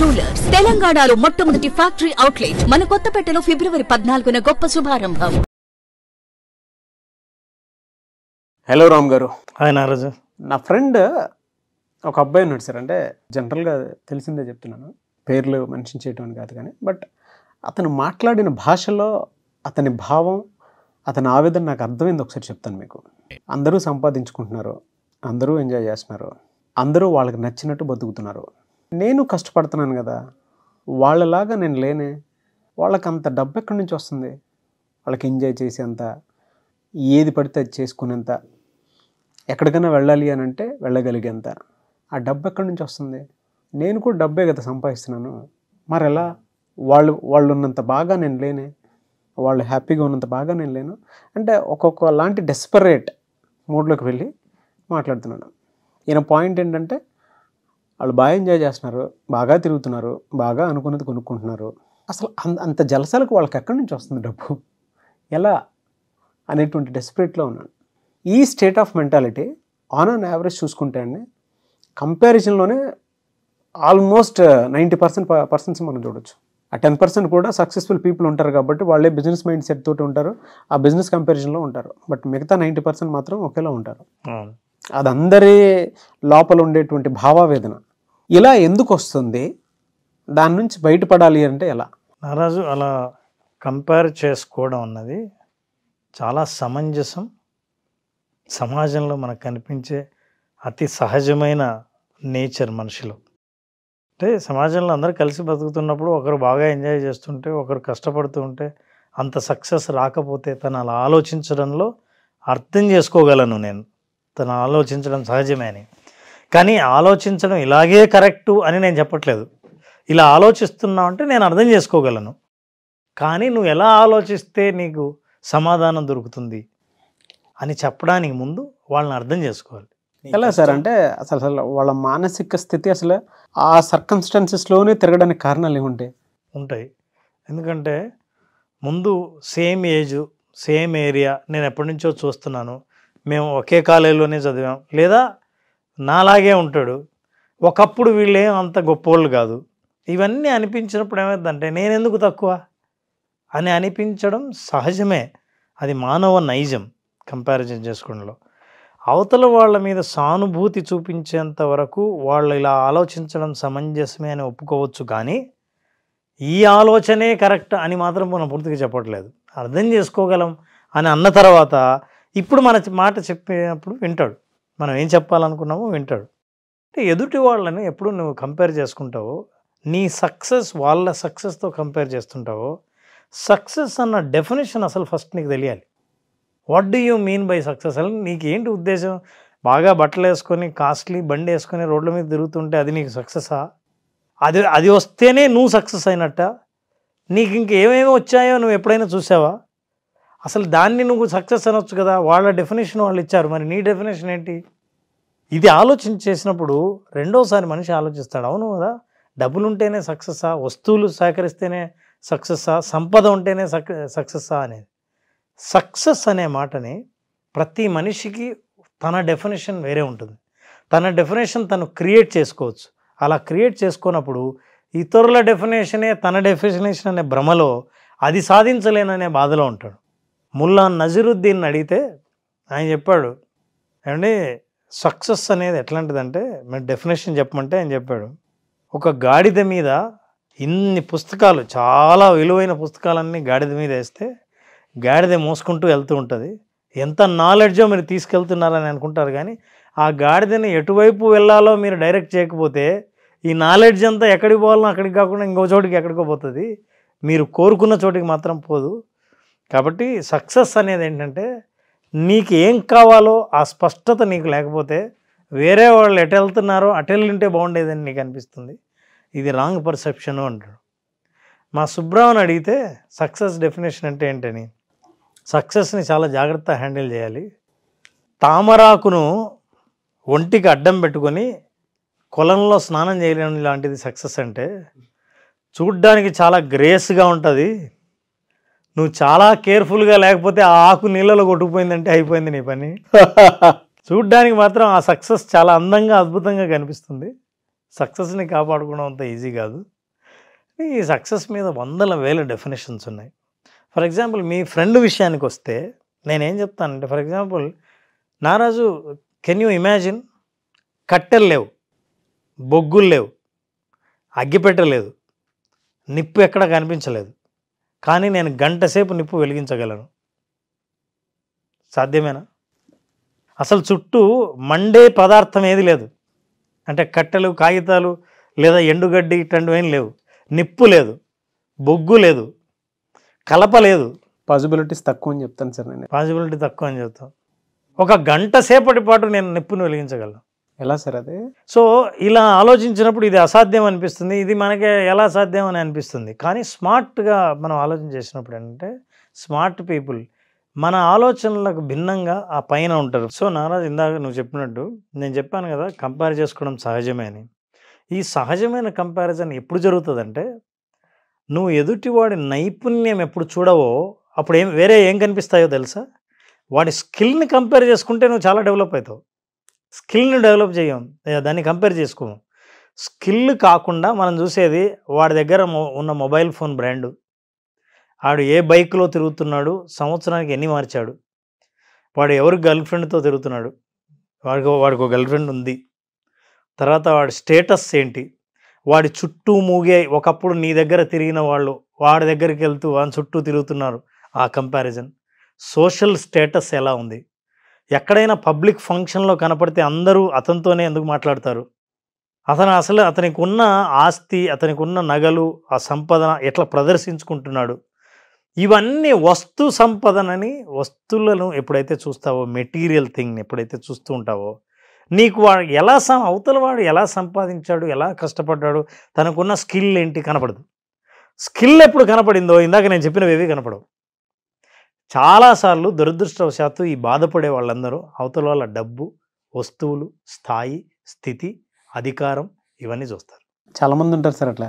Jewellers తెలంగాణలో మొట్టమొదటి factory outlet మన కొత్తపేటలో ఫిబ్రవరి పద్నాలుగున గొప్ప శుభారంభం హలో రామ్ గారు హాయ్ నా ఫ్రెండ్ ఒక అబ్బాయి ఉన్నాడు సార్ అంటే జనరల్గా తెలిసిందే చెప్తున్నాను పేర్లు మెన్షన్ చేయటం అని కాదు కానీ బట్ అతను మాట్లాడిన భాషలో అతని భావం అతని ఆవేదన నాకు అర్థమైంది ఒకసారి చెప్తాను మీకు అందరూ సంపాదించుకుంటున్నారు అందరూ ఎంజాయ్ చేస్తున్నారు అందరూ వాళ్ళకి నచ్చినట్టు బతుకుతున్నారు నేను కష్టపడుతున్నాను కదా వాళ్ళలాగా నేను లేనే వాళ్ళకి అంత డబ్బు ఎక్కడి నుంచి వస్తుంది వాళ్ళకి ఎంజాయ్ చేసేంత ఏది పడితే అది చేసుకునేంత ఎక్కడికైనా వెళ్ళాలి అని అంటే వెళ్ళగలిగేంత ఆ డబ్బు ఎక్కడి నుంచి వస్తుంది నేను కూడా డబ్బే కదా సంపాదిస్తున్నాను మరి ఎలా వాళ్ళు వాళ్ళు ఉన్నంత బాగా నేను లేనే వాళ్ళు హ్యాపీగా ఉన్నంత బాగా నేను లేను అంటే ఒక్కొక్క లాంటి డెస్పరేట్ మూడ్లోకి వెళ్ళి మాట్లాడుతున్నాను ఈయన పాయింట్ ఏంటంటే వాళ్ళు బాగా ఎంజాయ్ చేస్తున్నారు బాగా తిరుగుతున్నారు బాగా అనుకున్నది కొనుక్కుంటున్నారు అసలు అంత జలసాలకు వాళ్ళకి ఎక్కడి నుంచి వస్తుంది డబ్బు ఎలా అనేటువంటి డెస్పరేట్లో ఉన్నాను ఈ state of mentality on an average చూసుకుంటే అండి కంపారిజన్లోనే ఆల్మోస్ట్ నైంటీ పర్సెంట్ పర్సన్స్ మనం చూడొచ్చు ఆ టెన్ పర్సెంట్ కూడా సక్సెస్ఫుల్ పీపుల్ ఉంటారు కాబట్టి వాళ్ళే బిజినెస్ మైండ్ సెట్ తోటి ఉంటారు ఆ బిజినెస్ కంపారిజన్లో ఉంటారు బట్ మిగతా నైంటీ పర్సెంట్ మాత్రం ఒకేలా ఉంటారు అది అందరి లోపల ఉండేటువంటి భావావేదన ఇలా ఎందుకు వస్తుంది దాని నుంచి బయటపడాలి అంటే ఎలా నారాజు అలా కంపేర్ చేసుకోవడం అన్నది చాలా సమంజసం సమాజంలో మనకు కనిపించే అతి సహజమైన నేచర్ మనుషులు అంటే సమాజంలో అందరూ కలిసి బతుకుతున్నప్పుడు ఒకరు బాగా ఎంజాయ్ చేస్తుంటే ఒకరు కష్టపడుతూ ఉంటే అంత సక్సెస్ రాకపోతే తను అలా ఆలోచించడంలో అర్థం చేసుకోగలను నేను తను ఆలోచించడం సహజమే అని కానీ ఆలోచించడం ఇలాగే కరెక్టు అని నేను చెప్పట్లేదు ఇలా ఆలోచిస్తున్నావు అంటే నేను అర్థం చేసుకోగలను కానీ నువ్వు ఎలా ఆలోచిస్తే నీకు సమాధానం దొరుకుతుంది అని చెప్పడానికి ముందు వాళ్ళని అర్థం చేసుకోవాలి ఎలా సార్ అంటే అసలు అసలు వాళ్ళ మానసిక స్థితి అసలు ఆ సర్కమ్స్టాన్సెస్లోనే తిరగడానికి కారణాలు ఉంటాయి ఉంటాయి ఎందుకంటే ముందు సేమ్ ఏజ్ సేమ్ ఏరియా నేను ఎప్పటి నుంచో చూస్తున్నాను మేము ఒకే కాలేజీలోనే చదివాం లేదా నాలాగే ఉంటాడు ఒకప్పుడు వీళ్ళేం అంత గొప్పోళ్ళు కాదు ఇవన్నీ అనిపించినప్పుడు ఏమైందంటే నేనెందుకు తక్కువ అని అనిపించడం సహజమే అది మానవ నైజం కంపారిజన్ చేసుకోవడంలో అవతల వాళ్ళ మీద సానుభూతి చూపించేంత వరకు వాళ్ళు ఇలా ఆలోచించడం సమంజసమే అని ఒప్పుకోవచ్చు కానీ ఈ ఆలోచనే కరెక్ట్ అని మాత్రం మనం పూర్తిగా చెప్పట్లేదు అర్థం చేసుకోగలం అని అన్న తర్వాత ఇప్పుడు మన మాట చెప్పినప్పుడు వింటాడు మనం ఏం చెప్పాలనుకున్నామో వింటాడు అంటే ఎదుటి వాళ్ళని ఎప్పుడు నువ్వు కంపేర్ చేసుకుంటావో నీ సక్సెస్ వాళ్ళ సక్సెస్తో కంపేర్ చేస్తుంటావో సక్సెస్ అన్న డెఫినేషన్ అసలు ఫస్ట్ నీకు తెలియాలి what do you mean by success అని నీకు ఏంటి ఉద్దేశం బాగా బట్టలు వేసుకొని కాస్ట్లీ బండి వేసుకొని రోడ్ల మీద తిరుగుతుంటే అది నీకు సక్సెసా అది అది వస్తేనే నువ్వు సక్సెస్ అయినట్ట నీకు ఇంకేమేమి వచ్చాయో నువ్వు ఎప్పుడైనా చూసావా అసలు దాన్ని నువ్వు సక్సెస్ అనొచ్చు కదా వాళ్ళ డెఫినేషన్ వాళ్ళు ఇచ్చారు మరి నీ డెఫినేషన్ ఏంటి ఇది ఆలోచన చేసినప్పుడు రెండోసారి మనిషి ఆలోచిస్తాడు అవును కదా డబ్బులు ఉంటేనే సక్సెస్సా వస్తువులు సేకరిస్తేనే సక్సెస్సా సంపద ఉంటేనే సక్ సక్సెస్సా అనేది సక్సెస్ అనే మాటని ప్రతి మనిషికి తన డెఫినేషన్ వేరే ఉంటుంది తన డెఫినేషన్ తను క్రియేట్ చేసుకోవచ్చు అలా క్రియేట్ చేసుకున్నప్పుడు ఇతరుల డెఫినేషనే తన డెఫినేషన్ అనే భ్రమలో అది సాధించలేననే బాధలో ఉంటాడు ముల్లా నజరుద్దీన్ అడిగితే ఆయన చెప్పాడు ఏమండి సక్సెస్ అనేది ఎట్లాంటిదంటే మేము డెఫినేషన్ చెప్పమంటే ఆయన చెప్పాడు ఒక గాడిద మీద ఇన్ని పుస్తకాలు చాలా విలువైన పుస్తకాలన్నీ గాడిద మీద వేస్తే గాడిద మోసుకుంటూ వెళ్తూ ఉంటుంది ఎంత నాలెడ్జో మీరు తీసుకెళ్తున్నారని అనుకుంటారు కానీ ఆ గాడిదని ఎటువైపు వెళ్ళాలో మీరు డైరెక్ట్ చేయకపోతే ఈ నాలెడ్జ్ అంతా ఎక్కడికి పోవాలో అక్కడికి కాకుండా ఇంకో చోటికి ఎక్కడికో పోతుంది మీరు కోరుకున్న చోటికి మాత్రం పోదు కాబట్టి సక్సెస్ అనేది ఏంటంటే నీకు ఏం కావాలో ఆ స్పష్టత నీకు లేకపోతే వేరే వాళ్ళు ఎటు వెళ్తున్నారో అటు వెళ్ళింటే బాగుండేదని నీకు అనిపిస్తుంది ఇది రాంగ్ పర్సెప్షన్ అంటాడు మా సుబ్రామని అడిగితే సక్సెస్ డెఫినేషన్ అంటే ఏంటని సక్సెస్ని చాలా జాగ్రత్త హ్యాండిల్ చేయాలి తామరాకును ఒంటికి అడ్డం పెట్టుకొని కులంలో స్నానం చేయలేని లాంటిది సక్సెస్ అంటే చూడ్డానికి చాలా గ్రేస్గా ఉంటుంది నువ్వు చాలా కేర్ఫుల్గా లేకపోతే ఆ ఆకు నీళ్ళలో కొట్టుకుపోయిందంటే అయిపోయింది నీ పని చూడ్డానికి మాత్రం ఆ సక్సెస్ చాలా అందంగా అద్భుతంగా కనిపిస్తుంది సక్సెస్ని కాపాడుకోవడం అంత ఈజీ కాదు ఈ సక్సెస్ మీద వందల వేల డెఫినేషన్స్ ఉన్నాయి ఫర్ ఎగ్జాంపుల్ మీ ఫ్రెండ్ విషయానికి వస్తే నేనేం చెప్తానంటే ఫర్ ఎగ్జాంపుల్ నారాజు కెన్ యూ ఇమాజిన్ కట్టెలు లేవు బొగ్గులు లేవు అగ్గిపెట్టలేదు నిప్పు ఎక్కడ కనిపించలేదు కానీ నేను గంట సేపు నిప్పు వెలిగించగలను సాధ్యమేనా అసలు చుట్టూ మండే పదార్థం ఏది లేదు అంటే కట్టెలు కాగితాలు లేదా ఎండుగడ్డి ఇట్లాంటివి ఏం లేవు నిప్పు లేదు బొగ్గు లేదు కలప లేదు పాసిబిలిటీస్ తక్కువ అని చెప్తాను సార్ నేను పాసిబిలిటీ తక్కువ అని చెప్తాను ఒక గంట సేపటి పాటు నేను నిప్పును వెలిగించగలను ఎలా సార్ అది సో ఇలా ఆలోచించినప్పుడు ఇది అసాధ్యం అనిపిస్తుంది ఇది మనకి ఎలా సాధ్యం అని అనిపిస్తుంది కానీ స్మార్ట్గా మనం ఆలోచన చేసినప్పుడు ఏంటంటే స్మార్ట్ పీపుల్ మన ఆలోచనలకు భిన్నంగా ఆ పైన ఉంటారు సో నారాజ్ ఇందాక నువ్వు చెప్పినట్టు నేను చెప్పాను కదా కంపేర్ చేసుకోవడం సహజమే అని ఈ సహజమైన కంపారిజన్ ఎప్పుడు జరుగుతుందంటే నువ్వు ఎదుటివాడి నైపుణ్యం ఎప్పుడు చూడవో అప్పుడు ఏం వేరే ఏం కనిపిస్తాయో తెలుసా వాడి స్కిల్ని కంపేర్ చేసుకుంటే నువ్వు చాలా డెవలప్ అవుతావు స్కిల్ని డెవలప్ చేయం దాన్ని కంపేర్ చేసుకోము స్కిల్ కాకుండా మనం చూసేది వాడి దగ్గర ఉన్న మొబైల్ ఫోన్ బ్రాండు ఆడు ఏ బైక్లో తిరుగుతున్నాడు సంవత్సరానికి ఎన్ని మార్చాడు వాడు ఎవరు గర్ల్ ఫ్రెండ్తో తిరుగుతున్నాడు వాడికి వాడికి గర్ల్ ఫ్రెండ్ ఉంది తర్వాత వాడి స్టేటస్ ఏంటి వాడి చుట్టూ మూగే ఒకప్పుడు నీ దగ్గర తిరిగిన వాళ్ళు వాడి దగ్గరికి వెళ్తూ వాని చుట్టూ తిరుగుతున్నారు ఆ కంపారిజన్ సోషల్ స్టేటస్ ఎలా ఉంది ఎక్కడైనా పబ్లిక్ ఫంక్షన్లో కనపడితే అందరూ అతనితోనే ఎందుకు మాట్లాడతారు అతను అసలు అతనికి ఉన్న ఆస్తి అతనికి ఉన్న నగలు ఆ సంపదన ఎట్లా ప్రదర్శించుకుంటున్నాడు ఇవన్నీ వస్తు సంపదనని వస్తువులను ఎప్పుడైతే చూస్తావో మెటీరియల్ థింగ్ని ఎప్పుడైతే చూస్తూ ఉంటావో నీకు వాడు ఎలా సం అవతల వాడు ఎలా సంపాదించాడు ఎలా కష్టపడ్డాడు తనకున్న స్కిల్ ఏంటి కనపడదు స్కిల్ ఎప్పుడు కనపడిందో ఇందాక నేను చెప్పినవి ఏవి కనపడవు చాలాసార్లు దురదృష్టవశాత్తు ఈ బాధపడే వాళ్ళందరూ అవతల వాళ్ళ డబ్బు వస్తువులు స్థాయి స్థితి అధికారం ఇవన్నీ చూస్తారు చాలామంది ఉంటారు సార్ అట్లా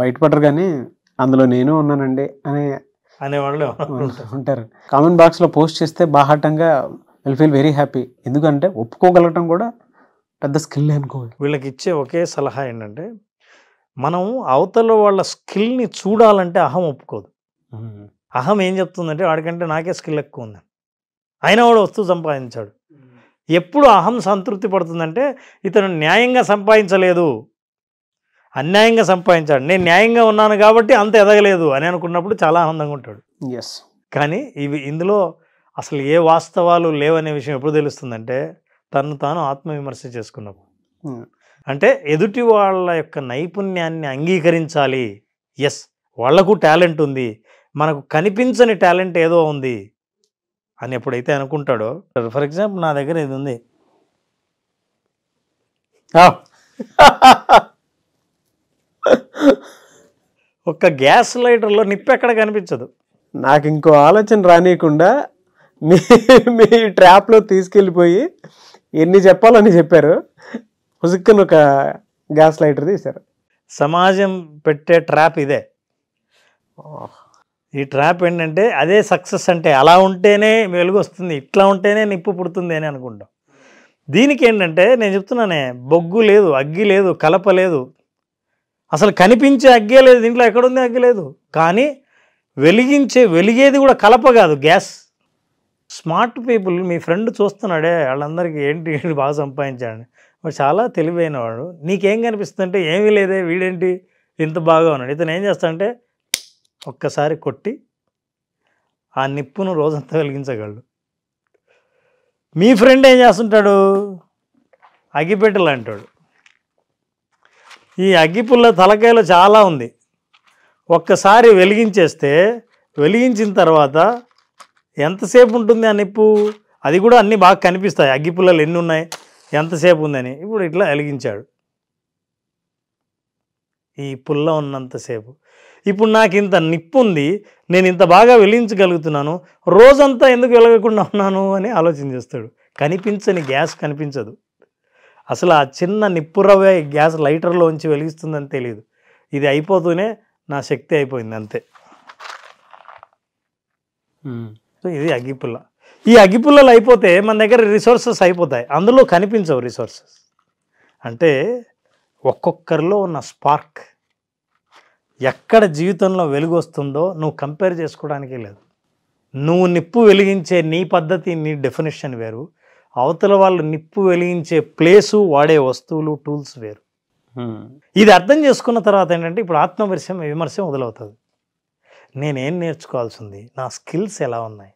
బయటపడరు కానీ అందులో నేను ఉన్నానండి అనే అనేవాళ్ళు ఉంటారు కామెంట్ బాక్స్లో పోస్ట్ చేస్తే బాహాటంగా విల్ ఫీల్ వెరీ హ్యాపీ ఎందుకంటే ఒప్పుకోగలగటం కూడా పెద్ద స్కిల్ అనుకో వీళ్ళకి ఇచ్చే ఒకే సలహా ఏంటంటే మనం అవతల వాళ్ళ స్కిల్ని చూడాలంటే అహం ఒప్పుకోదు అహం ఏం చెప్తుందంటే వాడికంటే నాకే స్కిల్ ఎక్కువ ఉంది అయినా వాడు వస్తువు సంపాదించాడు ఎప్పుడు అహం సంతృప్తి పడుతుందంటే ఇతను న్యాయంగా సంపాదించలేదు అన్యాయంగా సంపాదించాడు నేను న్యాయంగా ఉన్నాను కాబట్టి అంత ఎదగలేదు అని అనుకున్నప్పుడు చాలా ఆనందంగా ఉంటాడు ఎస్ కానీ ఇవి ఇందులో అసలు ఏ వాస్తవాలు లేవనే విషయం ఎప్పుడు తెలుస్తుందంటే తను తాను ఆత్మవిమర్శ చేసుకున్నప్పుడు అంటే ఎదుటి వాళ్ళ యొక్క నైపుణ్యాన్ని అంగీకరించాలి ఎస్ వాళ్లకు టాలెంట్ ఉంది మనకు కనిపించని టాలెంట్ ఏదో ఉంది అని ఎప్పుడైతే అనుకుంటాడో ఫర్ ఎగ్జాంపుల్ నా దగ్గర ఇది ఉంది ఒక గ్యాస్ లైటర్లో నిప్పు ఎక్కడ కనిపించదు నాకు ఇంకో ఆలోచన రానియకుండా మీ మీ ట్రాప్లో తీసుకెళ్ళిపోయి ఎన్ని చెప్పాలని చెప్పారు హుసుక్కను ఒక గ్యాస్ లైటర్ తీశారు సమాజం పెట్టే ట్రాప్ ఇదే ఈ ట్రాప్ ఏంటంటే అదే సక్సెస్ అంటే అలా ఉంటేనే వెలుగు వస్తుంది ఇట్లా ఉంటేనే నిప్పు పుడుతుంది అని అనుకుంటాం దీనికి ఏంటంటే నేను చెప్తున్నానే బొగ్గు లేదు అగ్గి లేదు కలప లేదు అసలు కనిపించే అగ్గే లేదు దీంట్లో ఎక్కడుంది అగ్గి లేదు కానీ వెలిగించే వెలిగేది కూడా కలప కాదు గ్యాస్ స్మార్ట్ పీపుల్ మీ ఫ్రెండ్ చూస్తున్నాడే వాళ్ళందరికీ ఏంటి ఏంటి బాగా సంపాదించాడు వాడు చాలా తెలివైన వాడు నీకేం కనిపిస్తుంటే ఏమీ లేదే వీడేంటి ఇంత బాగా ఉన్నాడు ఇతను ఏం చేస్తాడంటే ఒక్కసారి కొట్టి ఆ నిప్పును రోజంతా వెలిగించగలడు మీ ఫ్రెండ్ ఏం చేస్తుంటాడు అగ్గిపెట్టలు అంటాడు ఈ అగ్గిపుల్ల తలకాయలో చాలా ఉంది ఒక్కసారి వెలిగించేస్తే వెలిగించిన తర్వాత ఎంతసేపు ఉంటుంది ఆ నిప్పు అది కూడా అన్నీ బాగా కనిపిస్తాయి అగ్గిపుల్లలు ఎన్ని ఉన్నాయి ఎంతసేపు ఉందని ఇప్పుడు ఇట్లా వెలిగించాడు ఈ పుల్ల ఉన్నంతసేపు ఇప్పుడు నాకు ఇంత నిప్పు ఉంది నేను ఇంత బాగా వెలిగించగలుగుతున్నాను రోజంతా ఎందుకు వెలగకుండా ఉన్నాను అని ఆలోచన చేస్తాడు కనిపించని గ్యాస్ కనిపించదు అసలు ఆ చిన్న నిప్పురవే గ్యాస్ లైటర్లోంచి వెలిగిస్తుందని తెలియదు ఇది అయిపోతూనే నా శక్తి అయిపోయింది అంతే ఇది అగ్గిపుల్ల ఈ అగ్గిపుల్లలు అయిపోతే మన దగ్గర రిసోర్సెస్ అయిపోతాయి అందులో కనిపించవు రిసోర్సెస్ అంటే ఒక్కొక్కరిలో ఉన్న స్పార్క్ ఎక్కడ జీవితంలో వెలుగు వస్తుందో నువ్వు కంపేర్ చేసుకోవడానికి లేదు నువ్వు నిప్పు వెలిగించే నీ పద్ధతి నీ డెఫినేషన్ వేరు అవతల వాళ్ళు నిప్పు వెలిగించే ప్లేసు వాడే వస్తువులు టూల్స్ వేరు ఇది అర్థం చేసుకున్న తర్వాత ఏంటంటే ఇప్పుడు ఆత్మవిమర్శ విమర్శ మొదలవుతుంది నేనేం నేర్చుకోవాల్సింది నా స్కిల్స్ ఎలా ఉన్నాయి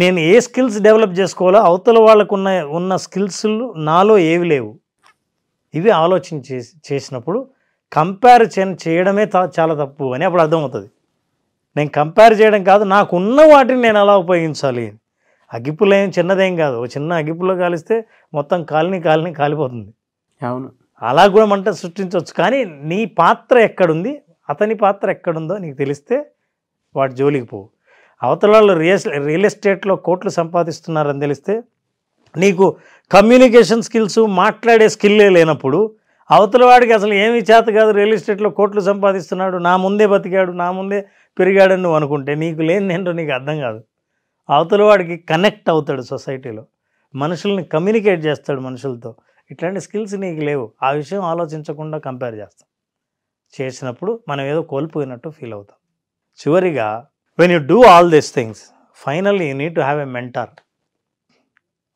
నేను ఏ స్కిల్స్ డెవలప్ చేసుకోవాలో అవతల వాళ్ళకున్న ఉన్న స్కిల్స్ నాలో ఏవి లేవు ఇవి ఆలోచన చేసినప్పుడు కంపారిజన్ చేయడమే చాలా తప్పు అని అప్పుడు అర్థమవుతుంది నేను కంపేర్ చేయడం కాదు నాకున్న వాటిని నేను అలా ఉపయోగించాలి అగిపులు ఏం చిన్నదేం కాదు ఒక చిన్న అగిపులో కాలిస్తే మొత్తం కాలనీ కాలనీ కాలిపోతుంది అవును అలా కూడా మంట సృష్టించవచ్చు కానీ నీ పాత్ర ఎక్కడుంది అతని పాత్ర ఎక్కడుందో నీకు తెలిస్తే వాటి జోలికి పోవు అవతల వాళ్ళు రియల్ రియల్ ఎస్టేట్లో కోట్లు సంపాదిస్తున్నారని తెలిస్తే నీకు కమ్యూనికేషన్ స్కిల్స్ మాట్లాడే స్కిల్లే లేనప్పుడు అవతల వాడికి అసలు ఏమీ చేత కాదు రియల్ ఎస్టేట్లో కోట్లు సంపాదిస్తున్నాడు నా ముందే బతికాడు నా ముందే పెరిగాడని నువ్వు అనుకుంటే నీకు లేని నేను నీకు అర్థం కాదు అవతల వాడికి కనెక్ట్ అవుతాడు సొసైటీలో మనుషుల్ని కమ్యూనికేట్ చేస్తాడు మనుషులతో ఇట్లాంటి స్కిల్స్ నీకు లేవు ఆ విషయం ఆలోచించకుండా కంపేర్ చేస్తాం చేసినప్పుడు మనం ఏదో కోల్పోయినట్టు ఫీల్ అవుతాం చివరిగా when you do all these things finally you need to have a mentor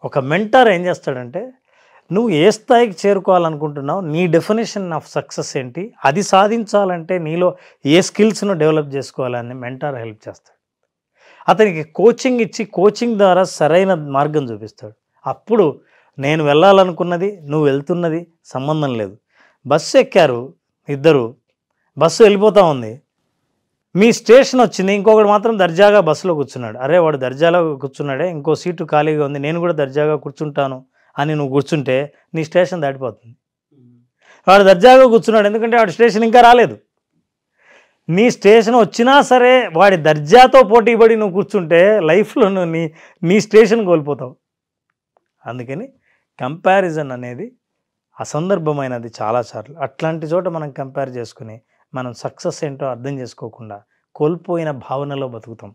ఒక మెంటార్ ఏం చేస్తాడంటే నువ్వు ఏ స్థాయికి చేరుకోవాలనుకుంటున్నావు నీ డెఫినేషన్ ఆఫ్ సక్సెస్ ఏంటి అది సాధించాలంటే నీలో ఏ స్కిల్స్ను డెవలప్ చేసుకోవాలని మెంటార్ హెల్ప్ చేస్తాడు అతనికి కోచింగ్ ఇచ్చి కోచింగ్ ద్వారా సరైన మార్గం చూపిస్తాడు అప్పుడు నేను వెళ్ళాలనుకున్నది నువ్వు వెళ్తున్నది సంబంధం లేదు బస్సు ఎక్కారు ఇద్దరు బస్సు వెళ్ళిపోతూ ఉంది మీ స్టేషన్ వచ్చింది ఇంకొకటి మాత్రం దర్జాగా బస్సులో కూర్చున్నాడు అరే వాడు దర్జాలో కూర్చున్నాడే ఇంకో సీటు ఖాళీగా ఉంది నేను కూడా దర్జాగా కూర్చుంటాను అని నువ్వు కూర్చుంటే నీ స్టేషన్ దాటిపోతుంది వాడు దర్జాగా కూర్చున్నాడు ఎందుకంటే వాడు స్టేషన్ ఇంకా రాలేదు నీ స్టేషన్ వచ్చినా సరే వాడి దర్జాతో పోటీ పడి నువ్వు కూర్చుంటే లైఫ్లో నువ్వు నీ నీ స్టేషన్ కోల్పోతావు అందుకని కంపారిజన్ అనేది అసందర్భమైనది చాలాసార్లు అట్లాంటి చోట మనం కంపేర్ చేసుకుని మనం సక్సెస్ ఏంటో అర్థం చేసుకోకుండా కోల్పోయిన భావనలో బతుకుతాం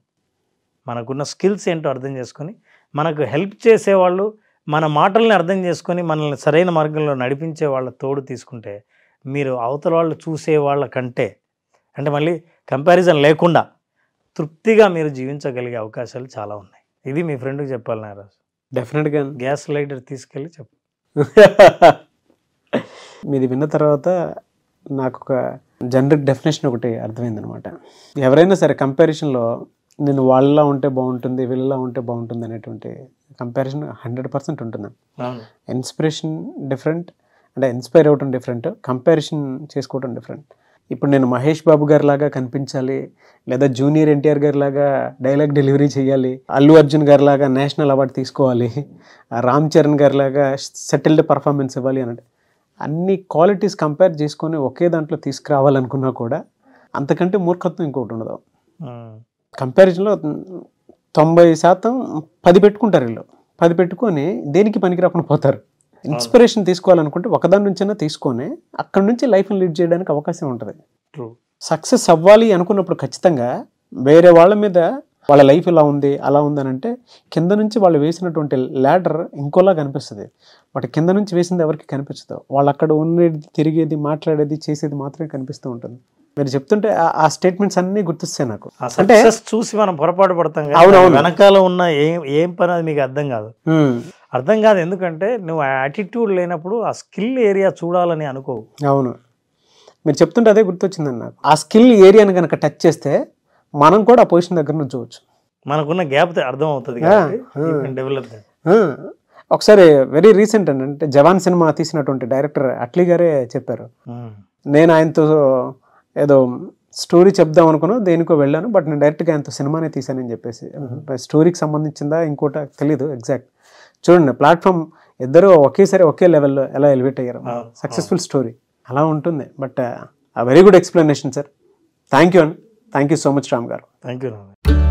మనకున్న స్కిల్స్ ఏంటో అర్థం చేసుకొని మనకు హెల్ప్ చేసేవాళ్ళు మన మాటల్ని అర్థం చేసుకొని మనల్ని సరైన మార్గంలో నడిపించే వాళ్ళ తోడు తీసుకుంటే మీరు అవతల వాళ్ళు చూసే వాళ్ళ కంటే అంటే మళ్ళీ కంపారిజన్ లేకుండా తృప్తిగా మీరు జీవించగలిగే అవకాశాలు చాలా ఉన్నాయి ఇది మీ ఫ్రెండ్కి చెప్పాలి నాగరాజు డెఫినెట్గా గ్యాస్ లైటర్ తీసుకెళ్ళి చెప్పు మీది విన్న తర్వాత నాకు ఒక జనరల్ డెఫినేషన్ ఒకటి అర్థమైంది అనమాట ఎవరైనా సరే కంపారిజన్లో నేను వాళ్ళలా ఉంటే బాగుంటుంది వీళ్ళలా ఉంటే బాగుంటుంది అనేటువంటి కంపారిజన్ హండ్రెడ్ పర్సెంట్ ఉంటుంది ఇన్స్పిరేషన్ డిఫరెంట్ అంటే ఇన్స్పైర్ అవ్వటం డిఫరెంట్ కంపారిజన్ చేసుకోవటం డిఫరెంట్ ఇప్పుడు నేను మహేష్ బాబు గారి లాగా కనిపించాలి లేదా జూనియర్ ఎన్టీఆర్ గారి లాగా డైలాగ్ డెలివరీ చేయాలి అల్లు అర్జున్ గారి లాగా నేషనల్ అవార్డు తీసుకోవాలి రామ్ చరణ్ గారి లాగా సెటిల్డ్ పర్ఫార్మెన్స్ ఇవ్వాలి అన్నట్టు అన్ని క్వాలిటీస్ కంపేర్ చేసుకొని ఒకే దాంట్లో తీసుకురావాలనుకున్నా కూడా అంతకంటే మూర్ఖత్వం ఇంకోటి ఉండదు కంపారిజన్లో తొంభై శాతం పది పెట్టుకుంటారు వీళ్ళు పది పెట్టుకొని దేనికి పనికి రాకుండా పోతారు ఇన్స్పిరేషన్ తీసుకోవాలనుకుంటే ఒకదాని నుంచైనా తీసుకొని అక్కడ నుంచి లైఫ్ని లీడ్ చేయడానికి అవకాశం ఉంటుంది సక్సెస్ అవ్వాలి అనుకున్నప్పుడు ఖచ్చితంగా వేరే వాళ్ళ మీద వాళ్ళ లైఫ్ ఇలా ఉంది అలా అని అంటే కింద నుంచి వాళ్ళు వేసినటువంటి ల్యాడర్ ఇంకోలా కనిపిస్తుంది బట్ కింద నుంచి వేసింది ఎవరికి కనిపించదు వాళ్ళు అక్కడ ఉండేది తిరిగేది మాట్లాడేది చేసేది మాత్రమే కనిపిస్తూ ఉంటుంది మీరు చెప్తుంటే ఆ స్టేట్మెంట్స్ అన్ని గుర్తిస్తాయి నాకు అంటే చూసి మనం పొరపాటు పడతాం వెనకాల ఉన్న ఏం ఏం పని అది మీకు అర్థం కాదు అర్థం కాదు ఎందుకంటే నువ్వు యాటిట్యూడ్ లేనప్పుడు ఆ స్కిల్ ఏరియా చూడాలని అనుకోవు అవును మీరు చెప్తుంటే అదే గుర్తొచ్చిందండి నాకు ఆ స్కిల్ ఏరియాని కనుక టచ్ చేస్తే మనం కూడా ఆ పొజిషన్ దగ్గర నుంచి చూడొచ్చు మనకున్న గ్యాప్ అర్థం అవుతుంది ఒకసారి వెరీ రీసెంట్ అండి అంటే జవాన్ సినిమా తీసినటువంటి డైరెక్టర్ అట్లీ గారే చెప్పారు hmm. నేను ఆయనతో ఏదో స్టోరీ చెప్దాం అనుకున్నాను దేనికో వెళ్ళాను బట్ నేను డైరెక్ట్గా ఆయనతో సినిమానే తీశానని చెప్పేసి స్టోరీకి hmm. సంబంధించిందా ఇంకోట తెలీదు ఎగ్జాక్ట్ చూడండి ప్లాట్ఫామ్ ఇద్దరు ఒకేసారి ఒకే లెవెల్లో ఎలా ఎలివేట్ అయ్యారు సక్సెస్ఫుల్ స్టోరీ అలా ఉంటుంది but very good explanation sir thank you అండి thank you so much Ram గారు థ్యాంక్ యూ రామ్